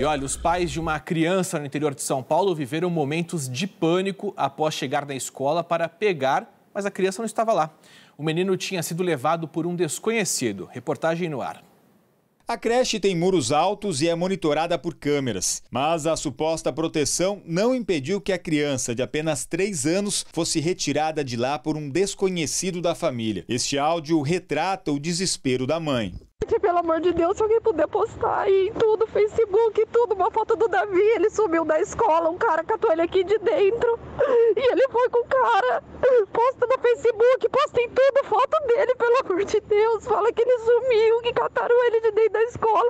E olha, os pais de uma criança no interior de São Paulo viveram momentos de pânico após chegar na escola para pegar, mas a criança não estava lá. O menino tinha sido levado por um desconhecido. Reportagem no ar. A creche tem muros altos e é monitorada por câmeras, mas a suposta proteção não impediu que a criança de apenas 3 anos fosse retirada de lá por um desconhecido da família. Este áudio retrata o desespero da mãe. pelo amor de Deus, se alguém puder postar aí em tudo, Facebook, tudo, uma foto do Davi, ele sumiu da escola, um cara catou ele aqui de dentro e ele foi com o cara. Posta no Facebook, posta em tudo, foto dele, pelo amor de Deus, fala que ele sumiu, que cataram ele de escola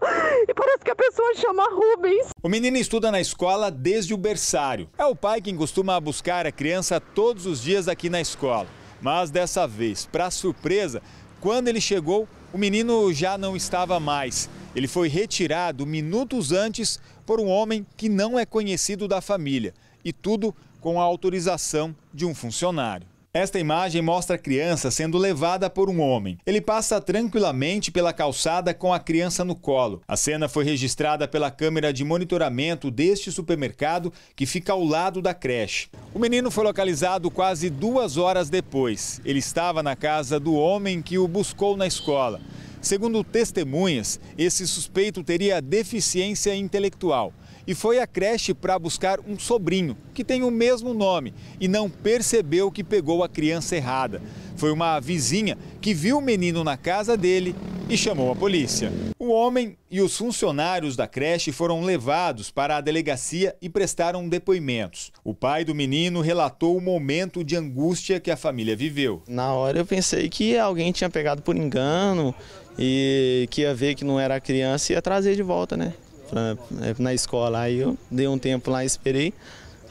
e parece que a pessoa chama Rubens. O menino estuda na escola desde o berçário. É o pai quem costuma buscar a criança todos os dias aqui na escola. Mas dessa vez, para surpresa, quando ele chegou, o menino já não estava mais. Ele foi retirado minutos antes por um homem que não é conhecido da família. E tudo com a autorização de um funcionário. Esta imagem mostra a criança sendo levada por um homem. Ele passa tranquilamente pela calçada com a criança no colo. A cena foi registrada pela câmera de monitoramento deste supermercado que fica ao lado da creche. O menino foi localizado quase duas horas depois. Ele estava na casa do homem que o buscou na escola. Segundo testemunhas, esse suspeito teria deficiência intelectual e foi à creche para buscar um sobrinho que tem o mesmo nome e não percebeu que pegou a criança errada. Foi uma vizinha que viu o menino na casa dele e chamou a polícia. O homem e os funcionários da creche foram levados para a delegacia e prestaram depoimentos. O pai do menino relatou o momento de angústia que a família viveu. Na hora eu pensei que alguém tinha pegado por engano e que ia ver que não era criança e ia trazer de volta, né? pra, é, na escola. Aí eu dei um tempo lá e esperei.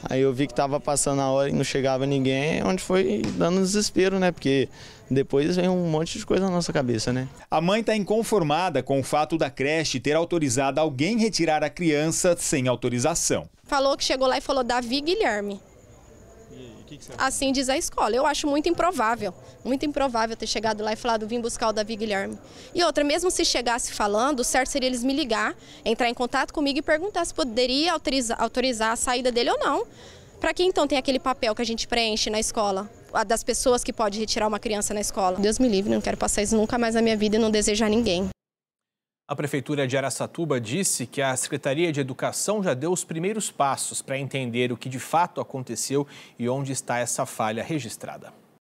Aí eu vi que estava passando a hora e não chegava ninguém, é onde foi dando desespero, né? Porque depois vem um monte de coisa na nossa cabeça, né? A mãe está inconformada com o fato da creche ter autorizado alguém retirar a criança sem autorização. Falou que chegou lá e falou Davi Guilherme. Que assim diz a escola. Eu acho muito improvável, muito improvável ter chegado lá e falado, vim buscar o Davi Guilherme. E outra, mesmo se chegasse falando, o certo seria eles me ligar, entrar em contato comigo e perguntar se poderia autorizar, autorizar a saída dele ou não. Para que então tem aquele papel que a gente preenche na escola? das pessoas que pode retirar uma criança na escola. Deus me livre, não quero passar isso nunca mais na minha vida e não desejar ninguém. A Prefeitura de Araçatuba disse que a Secretaria de Educação já deu os primeiros passos para entender o que de fato aconteceu e onde está essa falha registrada.